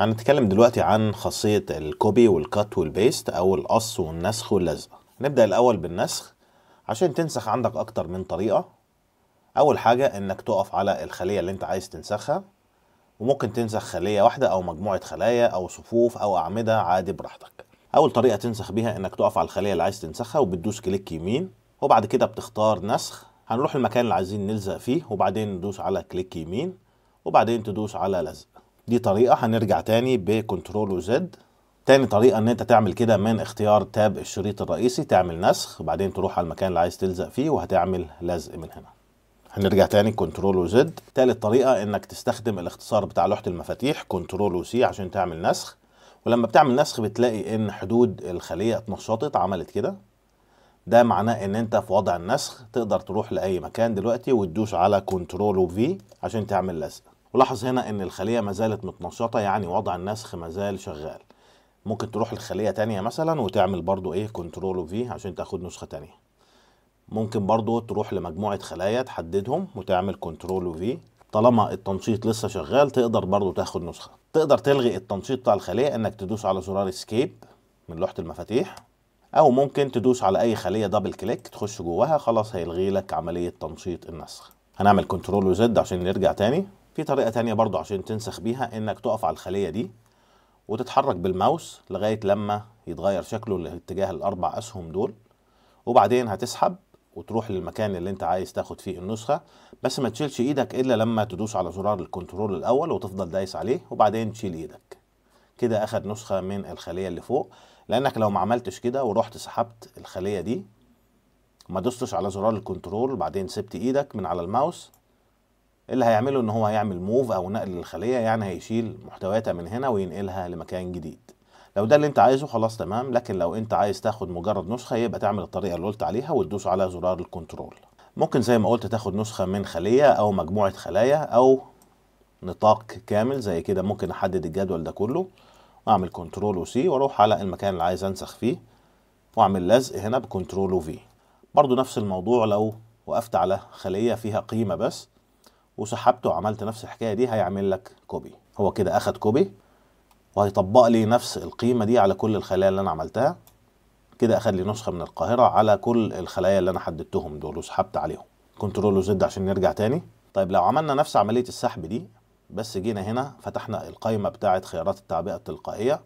هنتكلم دلوقتي عن خاصية الكوبي والكات والبيست أو القص والنسخ واللزق نبدأ الأول بالنسخ عشان تنسخ عندك أكتر من طريقة أول حاجة إنك تقف على الخلية اللي أنت عايز تنسخها وممكن تنسخ خلية واحدة أو مجموعة خلايا أو صفوف أو أعمدة عادي براحتك أول طريقة تنسخ بيها إنك تقف على الخلية اللي عايز تنسخها وبتدوس كليك يمين وبعد كده بتختار نسخ هنروح المكان اللي عايزين نلزق فيه وبعدين ندوس على كليك يمين وبعدين تدوس على لزق دي طريقه هنرجع تاني بكنترول وزد تاني طريقه ان انت تعمل كده من اختيار تاب الشريط الرئيسي تعمل نسخ وبعدين تروح على المكان اللي عايز تلزق فيه وهتعمل لزق من هنا هنرجع تاني كنترول وزد تالت طريقه انك تستخدم الاختصار بتاع لوحه المفاتيح كنترول وسي عشان تعمل نسخ ولما بتعمل نسخ بتلاقي ان حدود الخليه اتنشطت عملت كده ده معناه ان انت في وضع النسخ تقدر تروح لاي مكان دلوقتي وتدوس على كنترول وفي عشان تعمل لزق ولاحظ هنا ان الخلية ما زالت متنشطة يعني وضع النسخ ما زال شغال ممكن تروح لخلية تانية مثلا وتعمل برضو ايه كنترول في عشان تاخد نسخة تانية ممكن برضو تروح لمجموعة خلايا تحددهم وتعمل كنترول في طالما التنشيط لسه شغال تقدر برضو تاخد نسخة تقدر تلغي التنشيط بتاع الخلية انك تدوس على زرار اسكيب من لوحة المفاتيح او ممكن تدوس على اي خلية دبل كليك تخش جواها خلاص هيلغي لك عملية تنشيط النسخ هنعمل كنترول وزد عشان نرجع تاني في طريقه تانية برضو عشان تنسخ بيها انك تقف على الخليه دي وتتحرك بالماوس لغايه لما يتغير شكله لاتجاه الاربع اسهم دول وبعدين هتسحب وتروح للمكان اللي انت عايز تاخد فيه النسخه بس ما تشيلش ايدك الا لما تدوس على زرار الكنترول الاول وتفضل دايس عليه وبعدين تشيل ايدك كده اخد نسخه من الخليه اللي فوق لانك لو ما عملتش كده ورحت سحبت الخليه دي ما دوستش على زرار الكنترول وبعدين سبت ايدك من على الماوس اللي هيعمله ان هو هيعمل موف او نقل للخليه يعني هيشيل محتوياتها من هنا وينقلها لمكان جديد لو ده اللي انت عايزه خلاص تمام لكن لو انت عايز تاخد مجرد نسخه يبقى تعمل الطريقه اللي قلت عليها وتدوس على زرار الكنترول ممكن زي ما قلت تاخد نسخه من خليه او مجموعه خلايا او نطاق كامل زي كده ممكن احدد الجدول ده كله واعمل كنترول وسي واروح على المكان اللي عايز انسخ فيه واعمل لزق هنا بكنترول وفي برضو نفس الموضوع لو وقفت على خليه فيها قيمه بس وسحبته وعملت نفس الحكايه دي هيعمل لك كوبي هو كده اخد كوبي وهيطبق لي نفس القيمه دي على كل الخلايا اللي انا عملتها كده اخد لي نسخه من القاهره على كل الخلايا اللي انا حددتهم دول وسحبت عليهم كنترول وزد عشان نرجع تاني طيب لو عملنا نفس عمليه السحب دي بس جينا هنا فتحنا القائمه بتاعه خيارات التعبئه التلقائيه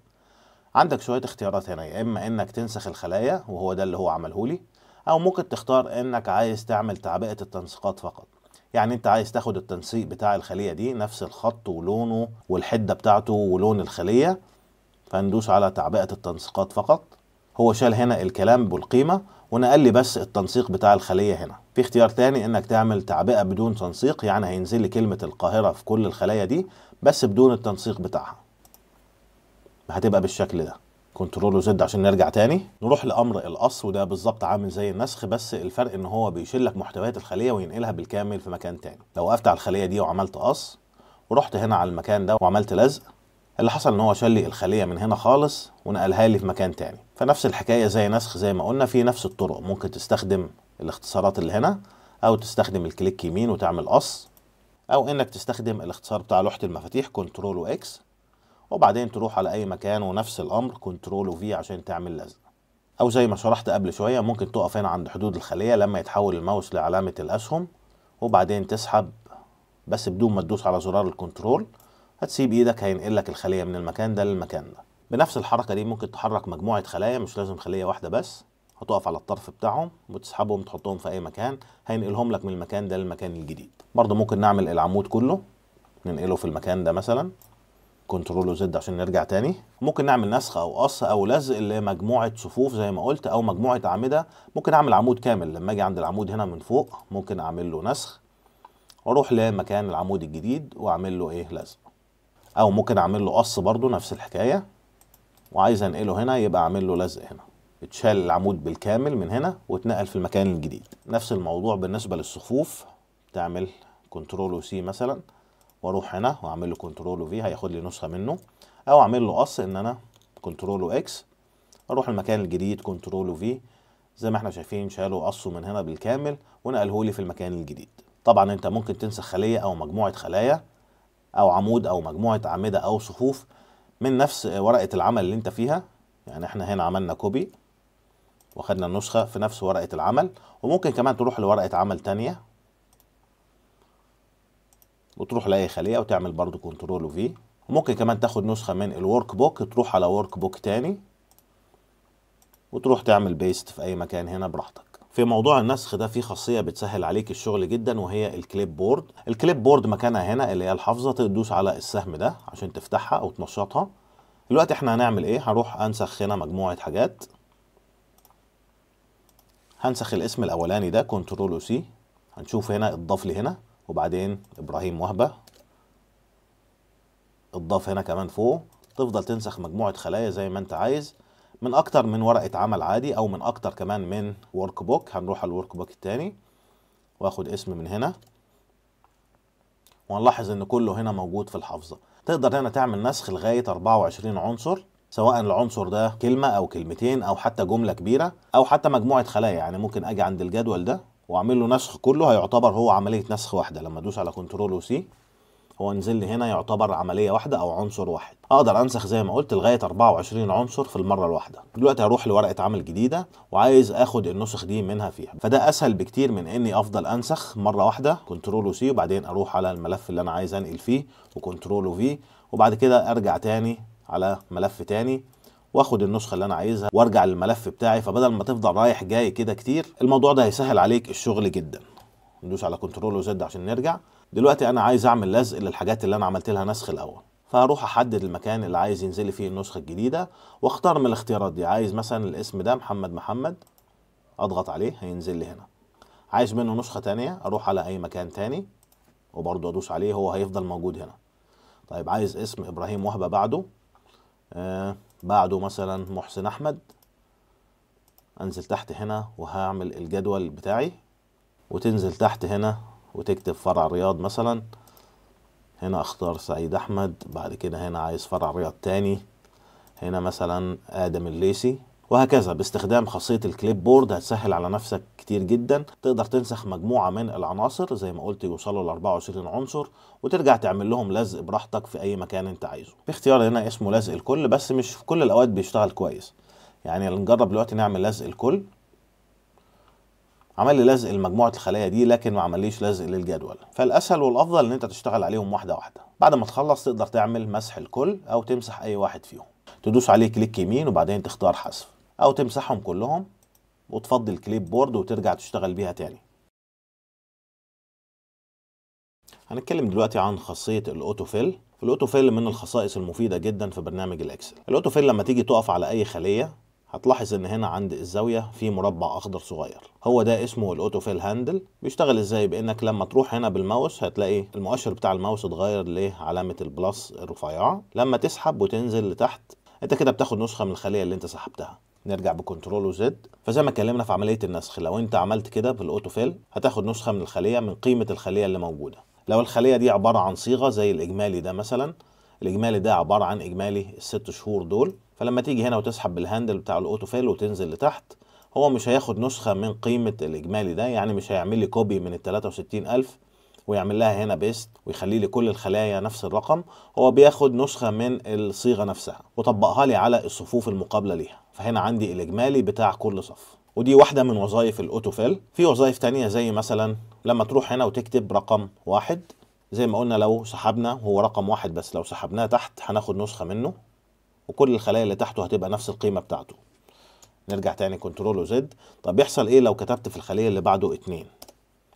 عندك شويه اختيارات هنا يا اما انك تنسخ الخلايا وهو ده اللي هو عمله لي او ممكن تختار انك عايز تعمل تعبئه التنسيقات فقط يعني انت عايز تاخد التنسيق بتاع الخليه دي نفس الخط ولونه والحده بتاعته ولون الخليه فندوس على تعبئه التنسيقات فقط هو شال هنا الكلام بالقيمه ونقل لي بس التنسيق بتاع الخليه هنا في اختيار تاني انك تعمل تعبئه بدون تنسيق يعني هينزل لي كلمه القاهره في كل الخلايا دي بس بدون التنسيق بتاعها هتبقى بالشكل ده كنترول وزد عشان نرجع تاني نروح لامر القص وده بالظبط عامل زي النسخ بس الفرق ان هو بيشيل لك محتويات الخليه وينقلها بالكامل في مكان تاني لو وقفت على الخليه دي وعملت قص ورحت هنا على المكان ده وعملت لزق اللي حصل ان هو شال لي الخليه من هنا خالص ونقلها لي في مكان تاني فنفس الحكايه زي نسخ زي ما قلنا في نفس الطرق ممكن تستخدم الاختصارات اللي هنا او تستخدم الكليك يمين وتعمل قص او انك تستخدم الاختصار بتاع لوحه المفاتيح كنترول واكس وبعدين تروح على اي مكان ونفس الامر كنترول وفي عشان تعمل لزق او زي ما شرحت قبل شويه ممكن تقف هنا عند حدود الخليه لما يتحول الماوس لعلامه الاسهم وبعدين تسحب بس بدون ما تدوس على زرار الكنترول هتسيب ايدك هينقلك الخليه من المكان ده للمكان ده بنفس الحركه دي ممكن تحرك مجموعه خلايا مش لازم خليه واحده بس هتقف على الطرف بتاعهم وتسحبهم تحطهم في اي مكان هينقلهم لك من المكان ده للمكان الجديد برضه ممكن نعمل العمود كله ننقله في المكان ده مثلا كنترول وزد عشان نرجع تاني ممكن نعمل نسخ او قص او لزق لمجموعه صفوف زي ما قلت او مجموعه اعمده ممكن اعمل عمود كامل لما اجي عند العمود هنا من فوق ممكن اعمل له نسخ واروح لمكان العمود الجديد واعمل له ايه لزق او ممكن اعمل له قص برده نفس الحكايه وعايز انقله هنا يبقى اعمل له لزق هنا اتشال العمود بالكامل من هنا واتنقل في المكان الجديد نفس الموضوع بالنسبه للصفوف تعمل كنترول وسي مثلا واروح هنا واعمل له كنترول وفي هياخد لي نسخه منه او اعمل له قص ان انا كنترول واكس اروح المكان الجديد كنترول وفي زي ما احنا شايفين شاله قصه من هنا بالكامل ونقله لي في المكان الجديد طبعا انت ممكن تنسخ خليه او مجموعه خلايا او عمود او مجموعه اعمده او صفوف من نفس ورقه العمل اللي انت فيها يعني احنا هنا عملنا كوبي واخدنا النسخه في نفس ورقه العمل وممكن كمان تروح لورقه عمل ثانيه وتروح لاي خليه وتعمل برضو كنترول وفي وممكن كمان تاخد نسخه من الورك بوك تروح على ورك بوك تاني وتروح تعمل بيست في اي مكان هنا براحتك في موضوع النسخ ده في خاصيه بتسهل عليك الشغل جدا وهي الكليب بورد الكليب بورد مكانها هنا اللي هي الحافظه تدوس على السهم ده عشان تفتحها او تنشطها دلوقتي احنا هنعمل ايه هروح انسخ هنا مجموعه حاجات هنسخ الاسم الاولاني ده كنترول سي هنشوف هنا اضاف لي هنا وبعدين ابراهيم وهبه اتضاف هنا كمان فوق تفضل تنسخ مجموعه خلايا زي ما انت عايز من اكتر من ورقه عمل عادي او من اكتر كمان من ورك بوك هنروح على الورك بوك التاني واخد اسم من هنا وهنلاحظ ان كله هنا موجود في الحافظه تقدر هنا تعمل نسخ لغايه 24 عنصر سواء العنصر ده كلمه او كلمتين او حتى جمله كبيره او حتى مجموعه خلايا يعني ممكن اجي عند الجدول ده واعمل له نسخ كله هيعتبر هو عمليه نسخ واحده لما ادوس على كنترول وسي هو انزل لي هنا يعتبر عمليه واحده او عنصر واحد اقدر انسخ زي ما قلت لغايه 24 عنصر في المره الواحده دلوقتي هروح لورقه عمل جديده وعايز اخد النسخ دي منها فيها فده اسهل بكتير من اني افضل انسخ مره واحده كنترول وسي وبعدين اروح على الملف اللي انا عايز انقل فيه وكنترول وفي وبعد كده ارجع تاني على ملف تاني واخد النسخه اللي انا عايزها وارجع للملف بتاعي فبدل ما تفضل رايح جاي كده كتير الموضوع ده هيسهل عليك الشغل جدا ندوس على كنترول وزد عشان نرجع دلوقتي انا عايز اعمل لزق للحاجات اللي انا عملت لها نسخ الاول فهروح احدد المكان اللي عايز ينزل فيه النسخه الجديده واختار من الاختيارات دي عايز مثلا الاسم ده محمد محمد اضغط عليه هينزل لي هنا عايز منه نسخه تانية اروح على اي مكان تاني وبرضه ادوس عليه هو هيفضل موجود هنا طيب عايز اسم ابراهيم وهبه بعده آه بعده مثلا محسن احمد انزل تحت هنا وهعمل الجدول بتاعي وتنزل تحت هنا وتكتب فرع رياض مثلا هنا اختار سعيد احمد بعد كده هنا عايز فرع رياض تاني هنا مثلا ادم الليسي وهكذا باستخدام خاصية الكليب بورد هتسهل على نفسك كتير جدا تقدر تنسخ مجموعة من العناصر زي ما قلت يوصلوا ل 24 عنصر وترجع تعمل لهم لزق براحتك في أي مكان أنت عايزه في اختيار هنا اسمه لزق الكل بس مش في كل الأوقات بيشتغل كويس يعني نجرب دلوقتي نعمل لزق الكل عمل لي لزق لمجموعه الخلايا دي لكن ما عمليش لزق للجدول فالاسهل والافضل ان انت تشتغل عليهم واحده واحده بعد ما تخلص تقدر تعمل مسح الكل او تمسح اي واحد فيهم تدوس عليه كليك يمين وبعدين تختار حذف او تمسحهم كلهم وتفضي الكليب بورد وترجع تشتغل بيها تاني هنتكلم دلوقتي عن خاصية الاوتوفيل الاوتوفيل من الخصائص المفيدة جدا في برنامج الاكسل الاوتوفيل لما تيجي تقف على اي خلية هتلاحظ ان هنا عند الزاوية في مربع اخضر صغير هو ده اسمه الاوتوفيل هاندل بيشتغل ازاي بانك لما تروح هنا بالماوس هتلاقي المؤشر بتاع الماوس اتغير لعلامة البلس الرفيعة لما تسحب وتنزل لتحت انت كده بتاخد نسخة من الخلية اللي انت سحبتها نرجع بكنترول وزد فزي ما اتكلمنا في عمليه النسخ لو انت عملت كده بالاوتوفيل هتاخد نسخه من الخليه من قيمه الخليه اللي موجوده لو الخليه دي عباره عن صيغه زي الاجمالي ده مثلا الاجمالي ده عباره عن اجمالي الست شهور دول فلما تيجي هنا وتسحب بالهاندل بتاع الاوتوفيل وتنزل لتحت هو مش هياخد نسخه من قيمه الاجمالي ده يعني مش هيعمل لي كوبي من ال 63000 ويعمل لها هنا بيست ويخلي لي كل الخلايا نفس الرقم هو بياخد نسخه من الصيغه نفسها وطبقها لي على الصفوف المقابله ليها فهنا عندي الإجمالي بتاع كل صف ودي واحدة من وظائف الأوتوفيل في وظائف تانية زي مثلا لما تروح هنا وتكتب رقم واحد زي ما قلنا لو سحبنا هو رقم واحد بس لو سحبناه تحت هناخد نسخة منه وكل الخلايا اللي تحته هتبقى نفس القيمة بتاعته نرجع تاني كنترول وزد طب يحصل ايه لو كتبت في الخلية اللي بعده اتنين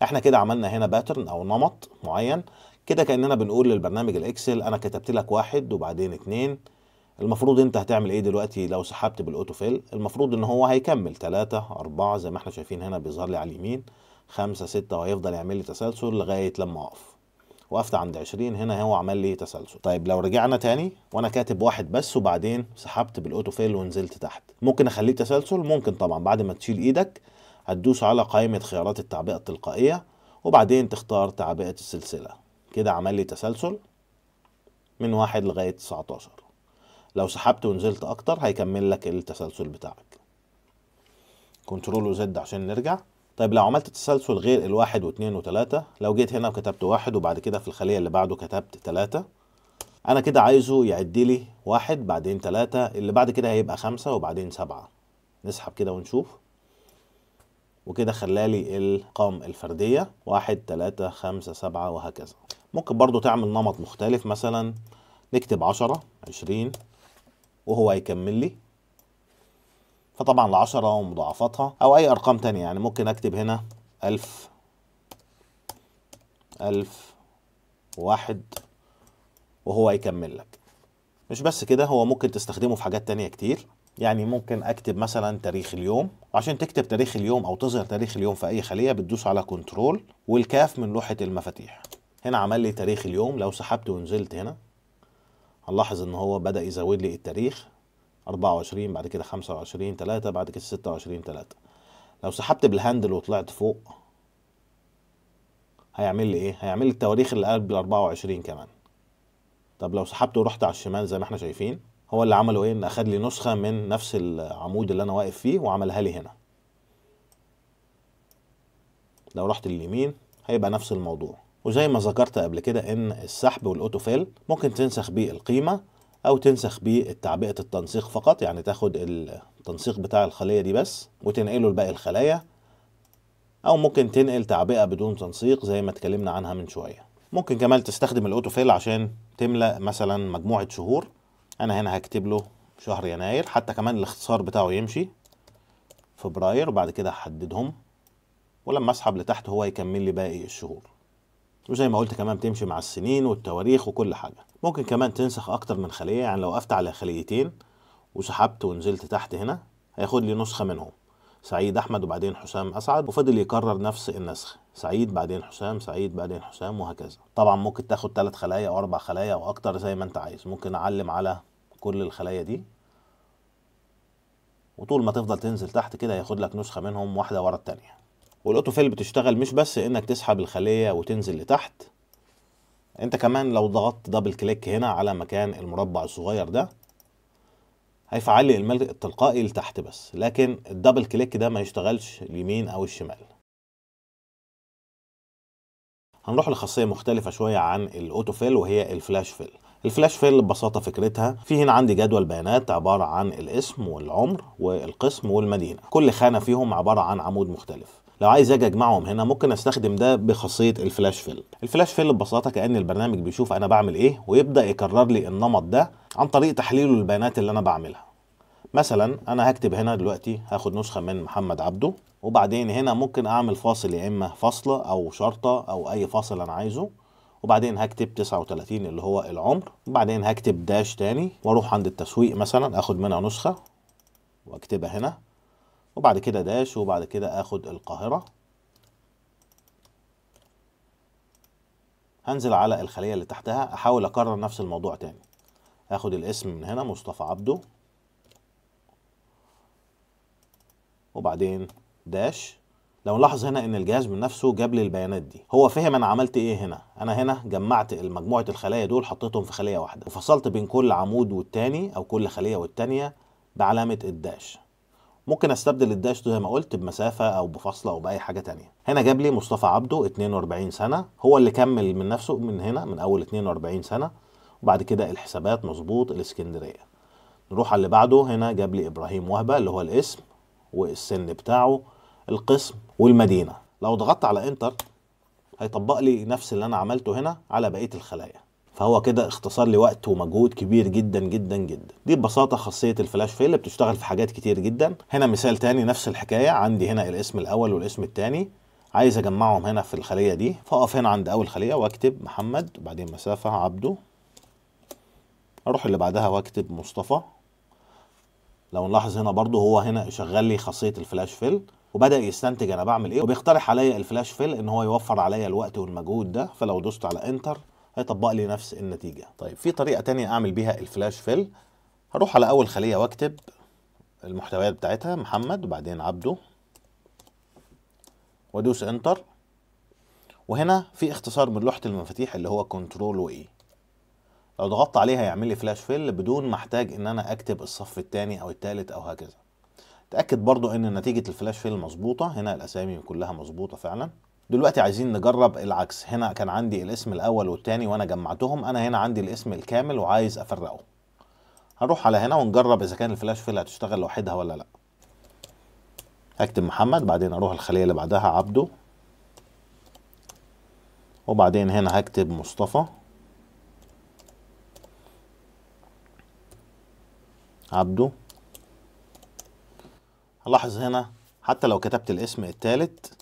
احنا كده عملنا هنا باترن او نمط معين كده كأننا بنقول للبرنامج الاكسل انا كتبت لك واحد وبعدين اتنين المفروض انت هتعمل ايه دلوقتي لو سحبت بالاوتو فيل المفروض ان هو هيكمل 3 4 زي ما احنا شايفين هنا بيظهر لي على اليمين 5 6 وهيفضل يعمل لي تسلسل لغايه لما اقف وقفت عند 20 هنا هو عمل لي تسلسل طيب لو رجعنا تاني وانا كاتب واحد بس وبعدين سحبت بالاوتو فيل ونزلت تحت ممكن اخليه تسلسل ممكن طبعا بعد ما تشيل ايدك هتدوس على قائمه خيارات التعبئه التلقائيه وبعدين تختار تعبئه السلسله كده عمل لي تسلسل من واحد لغايه 19 لو سحبت ونزلت اكتر هيكمل لك التسلسل بتاعك كنترول وزد عشان نرجع طيب لو عملت تسلسل غير الواحد واثنين وثلاثة لو جيت هنا وكتبت واحد وبعد كده في الخلية اللي بعده كتبت ثلاثة انا كده عايزه يعد لي واحد بعدين ثلاثة اللي بعد كده هيبقى خمسة وبعدين سبعة نسحب كده ونشوف وكده خلالي الارقام الفردية واحد تلاتة خمسة سبعة وهكذا ممكن برضو تعمل نمط مختلف مثلا نكتب عشرة عشرين وهو هيكمل لي فطبعا العشرة ومضاعفاتها أو أي أرقام تانية يعني ممكن أكتب هنا ألف ألف واحد وهو هيكمل لك مش بس كده هو ممكن تستخدمه في حاجات تانية كتير يعني ممكن اكتب مثلا تاريخ اليوم وعشان تكتب تاريخ اليوم او تظهر تاريخ اليوم في اي خليه بتدوس على كنترول والكاف من لوحه المفاتيح هنا عمل لي تاريخ اليوم لو سحبت ونزلت هنا هنلاحظ ان هو بدا يزود لي التاريخ 24 بعد كده 25 3 بعد كده 26 3 لو سحبت بالهاندل وطلعت فوق هيعمل لي ايه هيعمل لي التواريخ اللي قبل 24 كمان طب لو سحبت ورحت على الشمال زي ما احنا شايفين هو اللي عمله ايه ان اخد لي نسخه من نفس العمود اللي انا واقف فيه وعملها لي هنا لو رحت لليمين هيبقى نفس الموضوع وزي ما ذكرت قبل كده ان السحب والاوتوفيل ممكن تنسخ بيه القيمه او تنسخ بيه تعبئه التنسيق فقط يعني تاخد التنسيق بتاع الخليه دي بس وتنقله لباقي الخلايا او ممكن تنقل تعبئه بدون تنسيق زي ما اتكلمنا عنها من شويه ممكن كمان تستخدم الاوتوفيل عشان تملا مثلا مجموعه شهور انا هنا هكتب له شهر يناير حتى كمان الاختصار بتاعه يمشي فبراير وبعد كده هحددهم ولما اسحب لتحت هو يكمل لي باقي الشهور وزي ما قلت كمان بتمشي مع السنين والتواريخ وكل حاجة ممكن كمان تنسخ أكتر من خلية يعني لو وقفت على خليتين وسحبت ونزلت تحت هنا هياخد لي نسخة منهم سعيد أحمد وبعدين حسام أسعد وفضل يكرر نفس النسخ سعيد بعدين حسام سعيد بعدين حسام وهكذا طبعا ممكن تاخد ثلاث خلايا أو أربع خلايا أو أكتر زي ما أنت عايز ممكن أعلم على كل الخلايا دي وطول ما تفضل تنزل تحت كده هياخد لك نسخة منهم واحدة ورا التانية والاوتوفيل بتشتغل مش بس انك تسحب الخليه وتنزل لتحت انت كمان لو ضغطت دبل كليك هنا على مكان المربع الصغير ده هيفعل لي الملء التلقائي لتحت بس لكن الدبل كليك ده ما يشتغلش اليمين او الشمال هنروح لخاصيه مختلفه شويه عن الاوتو فيل وهي الفلاش فيل الفلاش فيل ببساطه فكرتها في هنا عندي جدول بيانات عباره عن الاسم والعمر والقسم والمدينه كل خانه فيهم عباره عن عمود مختلف لو عايز اجي اجمعهم هنا ممكن استخدم ده بخاصيه الفلاش فيل الفلاش فيل ببساطه كان البرنامج بيشوف انا بعمل ايه ويبدا يكرر لي النمط ده عن طريق تحليله للبيانات اللي انا بعملها مثلا انا هكتب هنا دلوقتي هاخد نسخه من محمد عبده وبعدين هنا ممكن اعمل فاصل يا اما فاصله او شرطه او اي فاصل انا عايزه وبعدين هكتب 39 اللي هو العمر وبعدين هكتب داش تاني واروح عند التسويق مثلا اخد منها نسخه واكتبها هنا وبعد كده داش وبعد كده اخد القاهرة هنزل على الخلية اللي تحتها احاول اكرر نفس الموضوع تاني اخد الاسم من هنا مصطفى عبده وبعدين داش لو نلاحظ هنا ان الجهاز من نفسه جاب لي البيانات دي هو فهم انا عملت ايه هنا انا هنا جمعت مجموعه الخلايا دول حطيتهم في خليه واحده وفصلت بين كل عمود والتاني او كل خليه والتانيه بعلامه الداش ممكن استبدل الداش زي ما قلت بمسافه او بفاصله او باي حاجه تانية هنا جاب لي مصطفى عبده 42 سنه هو اللي كمل من نفسه من هنا من اول 42 سنه وبعد كده الحسابات مظبوط الاسكندريه نروح على اللي بعده هنا جاب لي ابراهيم وهبه اللي هو الاسم والسن بتاعه القسم والمدينه لو ضغطت على انتر هيطبق لي نفس اللي انا عملته هنا على بقيه الخلايا فهو كده اختصار لوقت ومجهود كبير جدا جدا جدا دي ببساطه خاصيه الفلاش فيل اللي بتشتغل في حاجات كتير جدا هنا مثال تاني نفس الحكايه عندي هنا الاسم الاول والاسم الثاني عايز اجمعهم هنا في الخليه دي فاقف هنا عند اول خليه واكتب محمد وبعدين مسافه عبده اروح اللي بعدها واكتب مصطفى لو نلاحظ هنا برضو هو هنا شغال لي خاصيه الفلاش فيل وبدا يستنتج انا بعمل ايه وبيقترح عليا الفلاش فيل ان هو يوفر عليا الوقت والمجهود ده فلو دوست على انتر هيطبق لي نفس النتيجه طيب في طريقه تانية اعمل بيها الفلاش فيل هروح على اول خليه واكتب المحتويات بتاعتها محمد وبعدين عبده وادوس انتر وهنا في اختصار من لوحه المفاتيح اللي هو كنترول واي لو ضغطت عليه هيعمل لي فلاش فيل بدون ما احتاج ان انا اكتب الصف الثاني او الثالث او هكذا تاكد برضو ان نتيجه الفلاش فيل مظبوطه هنا الاسامي كلها مظبوطه فعلا دلوقتي عايزين نجرب العكس هنا كان عندي الاسم الاول والتاني وانا جمعتهم انا هنا عندي الاسم الكامل وعايز افرقه هنروح على هنا ونجرب اذا كان الفلاش فيل هتشتغل لوحدها ولا لا هكتب محمد بعدين اروح الخليه اللي بعدها عبده وبعدين هنا هكتب مصطفى عبده هلاحظ هنا حتى لو كتبت الاسم الثالث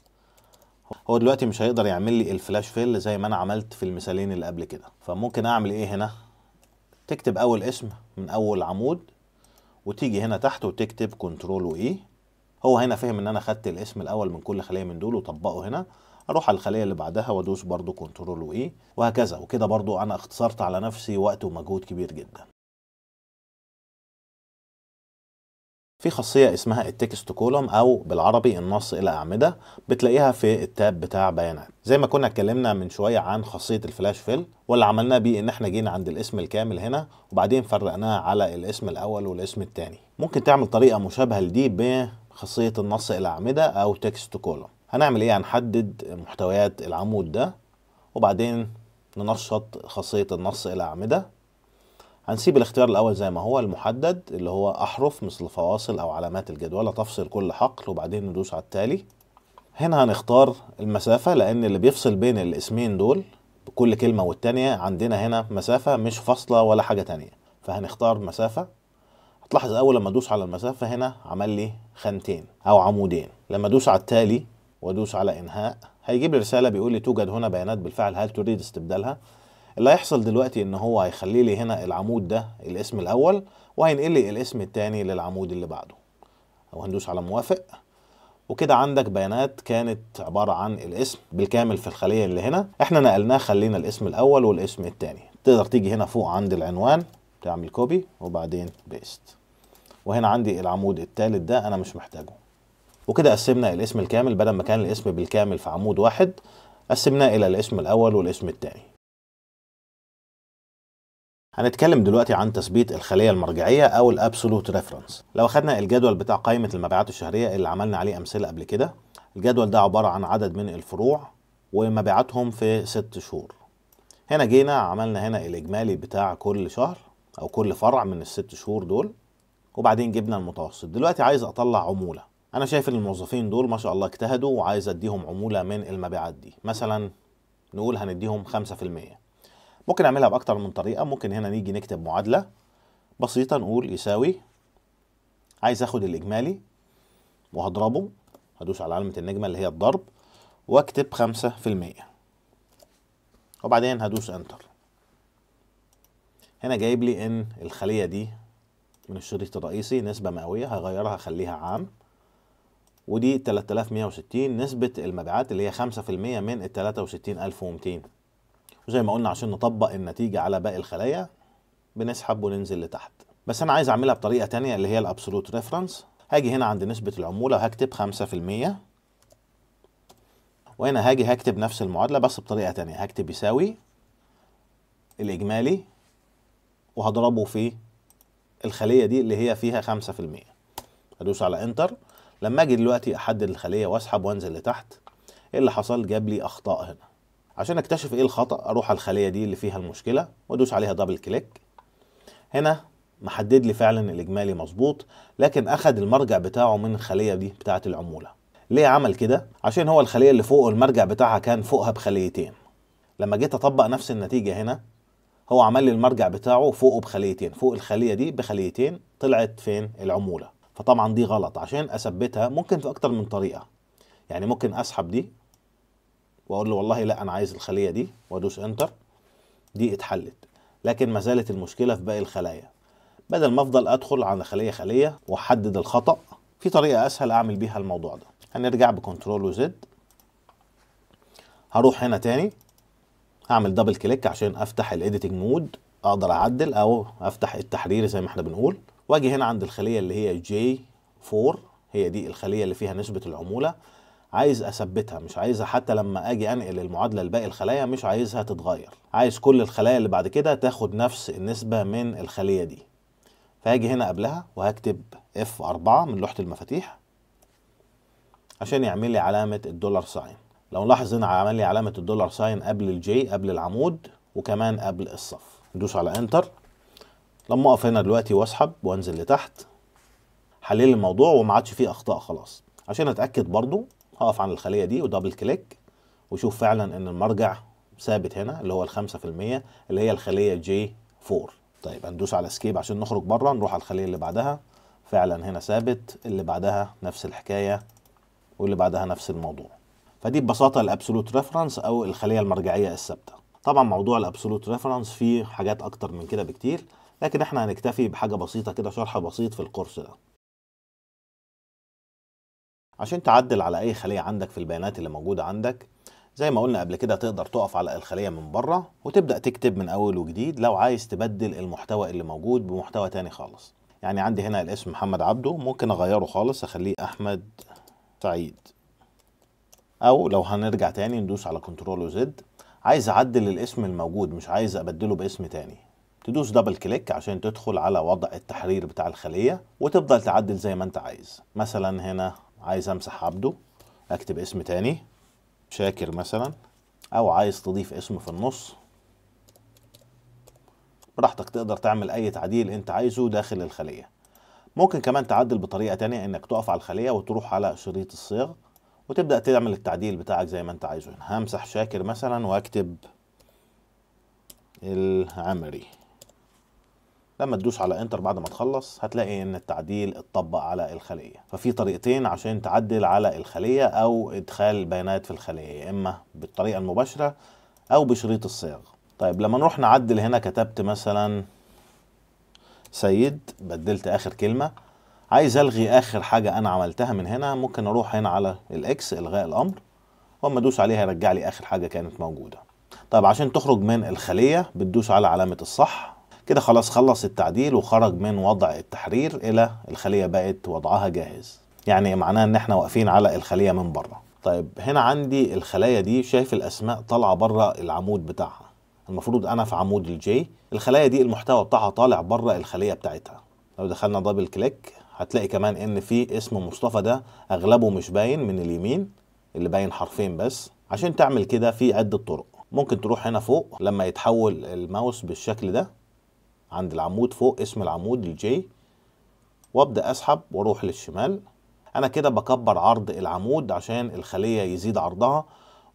هو دلوقتي مش هيقدر يعمل لي الفلاش فيل زي ما انا عملت في المثالين اللي قبل كده فممكن اعمل ايه هنا تكتب اول اسم من اول عمود وتيجي هنا تحت وتكتب كنترول واي e. هو هنا فهم ان انا خدت الاسم الاول من كل خليه من دول وطبقه هنا اروح على الخليه اللي بعدها وادوس برضو كنترول واي e، وهكذا وكده برضو انا اختصرت على نفسي وقت ومجهود كبير جدا في خاصية اسمها التكست كولوم أو بالعربي النص إلى أعمدة بتلاقيها في التاب بتاع بيانات زي ما كنا اتكلمنا من شوية عن خاصية الفلاش فيل واللي عملناه بيه إن احنا جينا عند الاسم الكامل هنا وبعدين فرقناها على الاسم الأول والاسم الثاني ممكن تعمل طريقة مشابهة لدي بخاصية النص إلى أعمدة أو تكست كولوم هنعمل إيه هنحدد محتويات العمود ده وبعدين ننشط خاصية النص إلى أعمدة هنسيب الاختيار الاول زي ما هو المحدد اللي هو احرف مثل فواصل او علامات الجدول تفصل كل حقل وبعدين ندوس على التالي هنا هنختار المسافة لان اللي بيفصل بين الاسمين دول بكل كلمة والتانية عندنا هنا مسافة مش فاصلة ولا حاجة تانية فهنختار مسافة هتلاحظ اول لما ادوس على المسافة هنا عمل لي خانتين او عمودين لما ادوس على التالي وادوس على انهاء هيجيب لي رسالة بيقول لي توجد هنا بيانات بالفعل هل تريد استبدالها اللي هيحصل دلوقتي ان هو هيخلي لي هنا العمود ده الاسم الاول وهينقل لي الاسم الثاني للعمود اللي بعده وهندوس على موافق وكده عندك بيانات كانت عبارة عن الاسم بالكامل في الخلية اللي هنا احنا نقلناه خلينا الاسم الاول والاسم الثاني تقدر تيجي هنا فوق عند العنوان تعمل كوبي وبعدين بيست وهنا عندي العمود الثالث ده انا مش محتاجه وكده قسمنا الاسم الكامل بدل ما كان الاسم بالكامل في عمود واحد قسمناه الى الاسم الاول والاسم الثاني هنتكلم دلوقتي عن تثبيت الخليه المرجعيه او الابسولوت ريفرنس لو خدنا الجدول بتاع قائمه المبيعات الشهريه اللي عملنا عليه امثله قبل كده الجدول ده عباره عن عدد من الفروع ومبيعاتهم في ست شهور هنا جينا عملنا هنا الاجمالي بتاع كل شهر او كل فرع من الست شهور دول وبعدين جبنا المتوسط دلوقتي عايز اطلع عموله انا شايف ان الموظفين دول ما شاء الله اجتهدوا وعايز اديهم عموله من المبيعات دي مثلا نقول هنديهم 5% ممكن اعملها باكتر من طريقه ممكن هنا نيجي نكتب معادله بسيطه نقول يساوي عايز اخد الاجمالي وهضربه هدوس على علامه النجمه اللي هي الضرب واكتب 5% وبعدين هدوس انتر هنا جايب لي ان الخليه دي من الشريط الرئيسي نسبه مئويه هغيرها اخليها عام ودي 3160 نسبه المبيعات اللي هي 5% من ال 63200 وزي ما قلنا عشان نطبق النتيجه على باقي الخلايا بنسحب وننزل لتحت بس انا عايز اعملها بطريقه تانية اللي هي الابسولوت ريفرنس هاجي هنا عند نسبه العموله وهكتب 5% وهنا هاجي هكتب نفس المعادله بس بطريقه تانية هكتب يساوي الاجمالي وهضربه في الخليه دي اللي هي فيها 5% هدوس على انتر لما اجي دلوقتي احدد الخليه واسحب وانزل لتحت ايه اللي حصل جاب لي اخطاء هنا عشان اكتشف ايه الخطا اروح على الخليه دي اللي فيها المشكله وادوس عليها دبل كليك هنا محدد لي فعلا الاجمالي مظبوط لكن اخد المرجع بتاعه من الخليه دي بتاعه العموله ليه عمل كده عشان هو الخليه اللي فوق المرجع بتاعها كان فوقها بخليتين لما جيت اطبق نفس النتيجه هنا هو عمل لي المرجع بتاعه فوقه بخليتين فوق الخليه دي بخليتين طلعت فين العموله فطبعا دي غلط عشان اثبتها ممكن في اكتر من طريقه يعني ممكن اسحب دي واقول له والله لا انا عايز الخليه دي وادوس انتر دي اتحلت لكن ما زالت المشكله في باقي الخلايا بدل ما افضل ادخل على خليه خليه واحدد الخطا في طريقه اسهل اعمل بيها الموضوع ده هنرجع بكنترول وزد هروح هنا تاني هعمل دبل كليك عشان افتح الايديتنج مود اقدر اعدل او افتح التحرير زي ما احنا بنقول واجي هنا عند الخليه اللي هي جي 4 هي دي الخليه اللي فيها نسبه العموله عايز اثبتها مش عايزها حتى لما اجي انقل المعادله لباقي الخلايا مش عايزها تتغير عايز كل الخلايا اللي بعد كده تاخد نفس النسبه من الخليه دي فاجي هنا قبلها وهكتب اف 4 من لوحه المفاتيح عشان يعمل لي علامه الدولار ساين لو نلاحظ هنا عمل لي علامه الدولار ساين قبل الجي قبل العمود وكمان قبل الصف ندوس على انتر لما اقف هنا دلوقتي واسحب وانزل لتحت حلل الموضوع وما عادش فيه اخطاء خلاص عشان اتاكد برضو هقف عن الخليه دي ودبل كليك وشوف فعلا ان المرجع ثابت هنا اللي هو ال 5% اللي هي الخليه جي 4 طيب هندوس على اسكيب عشان نخرج بره نروح على الخليه اللي بعدها فعلا هنا ثابت اللي بعدها نفس الحكايه واللي بعدها نفس الموضوع فدي ببساطه الابسولوت ريفرنس او الخليه المرجعيه الثابته طبعا موضوع الابسولوت ريفرنس فيه حاجات اكتر من كده بكتير لكن احنا هنكتفي بحاجه بسيطه كده شرح بسيط في الكورس ده عشان تعدل على اي خليه عندك في البيانات اللي موجوده عندك زي ما قلنا قبل كده تقدر تقف على الخليه من بره وتبدا تكتب من اول وجديد لو عايز تبدل المحتوى اللي موجود بمحتوى تاني خالص يعني عندي هنا الاسم محمد عبده ممكن اغيره خالص اخليه احمد سعيد او لو هنرجع تاني ندوس على كنترول وزد عايز اعدل الاسم الموجود مش عايز ابدله باسم تاني تدوس دبل كليك عشان تدخل على وضع التحرير بتاع الخليه وتفضل تعدل زي ما انت عايز مثلا هنا عايز امسح عبده اكتب اسم تاني شاكر مثلا او عايز تضيف اسم في النص براحتك تقدر تعمل اي تعديل انت عايزه داخل الخلية ممكن كمان تعدل بطريقة تانية انك تقف على الخلية وتروح على شريط الصيغ وتبدأ تعمل التعديل بتاعك زي ما انت عايزه هنا همسح شاكر مثلا واكتب العمري لما تدوس على انتر بعد ما تخلص هتلاقي ان التعديل اتطبق على الخليه ففي طريقتين عشان تعدل على الخليه او ادخال بيانات في الخليه يا اما بالطريقه المباشره او بشريط الصياغ طيب لما نروح نعدل هنا كتبت مثلا سيد بدلت اخر كلمه عايز الغي اخر حاجه انا عملتها من هنا ممكن اروح هنا على الاكس الغاء الامر واما ادوس عليها يرجع لي اخر حاجه كانت موجوده طيب عشان تخرج من الخليه بتدوس على علامه الصح كده خلاص خلص التعديل وخرج من وضع التحرير الى الخليه بقت وضعها جاهز يعني معناه ان احنا واقفين على الخليه من بره طيب هنا عندي الخلايا دي شايف الاسماء طالعه بره العمود بتاعها المفروض انا في عمود الجي الخلايا دي المحتوى بتاعها طالع بره الخليه بتاعتها لو دخلنا دبل كليك هتلاقي كمان ان في اسم مصطفى ده اغلبه مش باين من اليمين اللي باين حرفين بس عشان تعمل كده في عده طرق ممكن تروح هنا فوق لما يتحول الماوس بالشكل ده عند العمود فوق اسم العمود الجي وابدا اسحب واروح للشمال انا كده بكبر عرض العمود عشان الخليه يزيد عرضها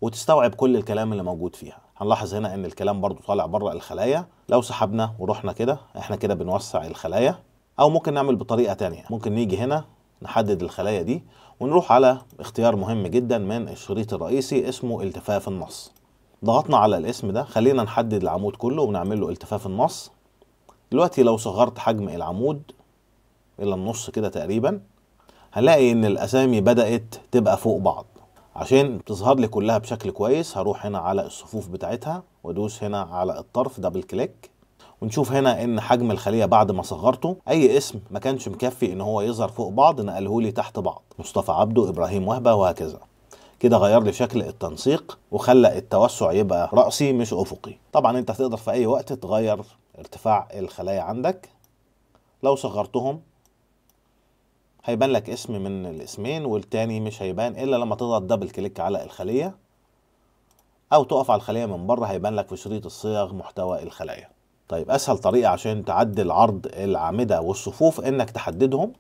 وتستوعب كل الكلام اللي موجود فيها هنلاحظ هنا ان الكلام برضو طالع بره الخلايا لو سحبنا ورحنا كده احنا كده بنوسع الخلايا او ممكن نعمل بطريقه تانية ممكن نيجي هنا نحدد الخلايا دي ونروح على اختيار مهم جدا من الشريط الرئيسي اسمه التفاف النص ضغطنا على الاسم ده خلينا نحدد العمود كله ونعمل له التفاف النص دلوقتي لو صغرت حجم العمود الى النص كده تقريبا هنلاقي ان الاسامي بدات تبقى فوق بعض عشان تظهر لي كلها بشكل كويس هروح هنا على الصفوف بتاعتها وادوس هنا على الطرف دبل كليك ونشوف هنا ان حجم الخليه بعد ما صغرته اي اسم ما كانش مكفي ان هو يظهر فوق بعض نقله لي تحت بعض مصطفى عبده ابراهيم وهبه وهكذا كده غير لي شكل التنسيق وخلى التوسع يبقى رأسي مش أفقي طبعا انت هتقدر في أي وقت تغير ارتفاع الخلايا عندك لو صغرتهم هيبان لك اسم من الاسمين والتاني مش هيبان الا لما تضغط دبل كليك على الخليه او تقف على الخليه من بره هيبان لك في شريط الصيغ محتوى الخلايا طيب اسهل طريقه عشان تعدل عرض العامده والصفوف انك تحددهم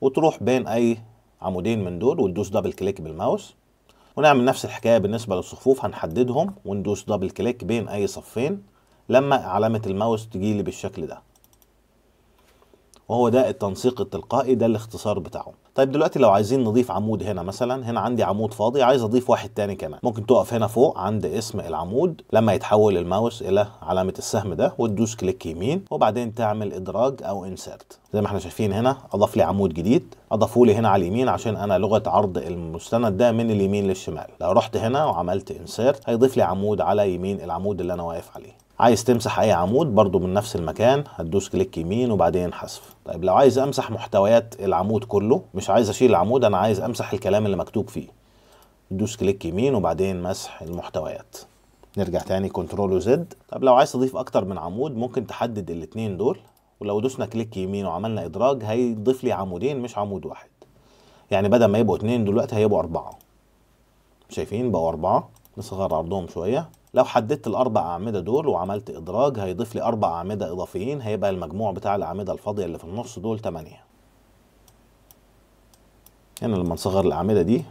وتروح بين اي عمودين من دول وتدوس دبل كليك بالماوس ونعمل نفس الحكايه بالنسبه للصفوف هنحددهم وندوس دبل كليك بين اي صفين لما علامة الماوس تجي لي بالشكل ده وهو ده التنسيق التلقائي ده الاختصار بتاعه طيب دلوقتي لو عايزين نضيف عمود هنا مثلا هنا عندي عمود فاضي عايز اضيف واحد تاني كمان ممكن تقف هنا فوق عند اسم العمود لما يتحول الماوس الى علامه السهم ده وتدوس كليك يمين وبعدين تعمل ادراج او انسرت زي ما احنا شايفين هنا اضاف لي عمود جديد اضافوا لي هنا على اليمين عشان انا لغه عرض المستند ده من اليمين للشمال لو رحت هنا وعملت انسرت هيضيف لي عمود على يمين العمود اللي انا واقف عليه عايز تمسح اي عمود برضو من نفس المكان هتدوس كليك يمين وبعدين حذف طيب لو عايز امسح محتويات العمود كله مش عايز اشيل العمود انا عايز امسح الكلام اللي مكتوب فيه دوس كليك يمين وبعدين مسح المحتويات نرجع تاني كنترول وزد طب لو عايز تضيف اكتر من عمود ممكن تحدد الاتنين دول ولو دوسنا كليك يمين وعملنا ادراج هيضيف لي عمودين مش عمود واحد يعني بدل ما يبقوا اتنين دلوقتي هيبقوا اربعة شايفين بقوا اربعة نصغر عرضهم شوية لو حددت الاربع اعمده دول وعملت ادراج هيضيف لي اربع اعمده اضافيين هيبقى المجموع بتاع الاعمده الفاضيه اللي في النص دول 8 هنا لما نصغر الاعمده دي